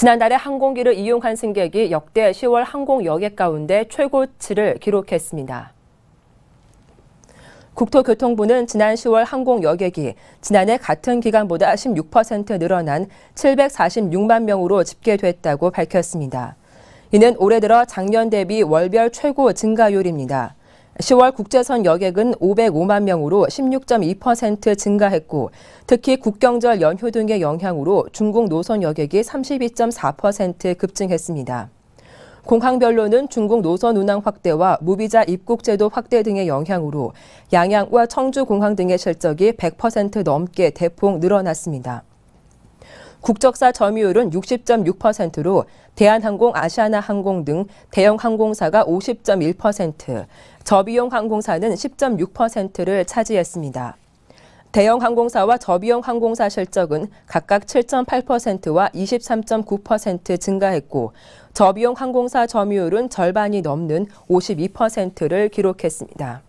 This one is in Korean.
지난달에 항공기를 이용한 승객이 역대 10월 항공 여객 가운데 최고치를 기록했습니다. 국토교통부는 지난 10월 항공 여객이 지난해 같은 기간보다 16% 늘어난 746만 명으로 집계됐다고 밝혔습니다. 이는 올해 들어 작년 대비 월별 최고 증가율입니다. 10월 국제선 여객은 505만 명으로 16.2% 증가했고 특히 국경절 연휴 등의 영향으로 중국 노선 여객이 32.4% 급증했습니다. 공항별로는 중국 노선 운항 확대와 무비자 입국 제도 확대 등의 영향으로 양양과 청주 공항 등의 실적이 100% 넘게 대폭 늘어났습니다. 국적사 점유율은 60.6%로 대한항공, 아시아나항공 등 대형 항공사가 50.1%, 저비용 항공사는 10.6%를 차지했습니다. 대형 항공사와 저비용 항공사 실적은 각각 7.8%와 23.9% 증가했고 저비용 항공사 점유율은 절반이 넘는 52%를 기록했습니다.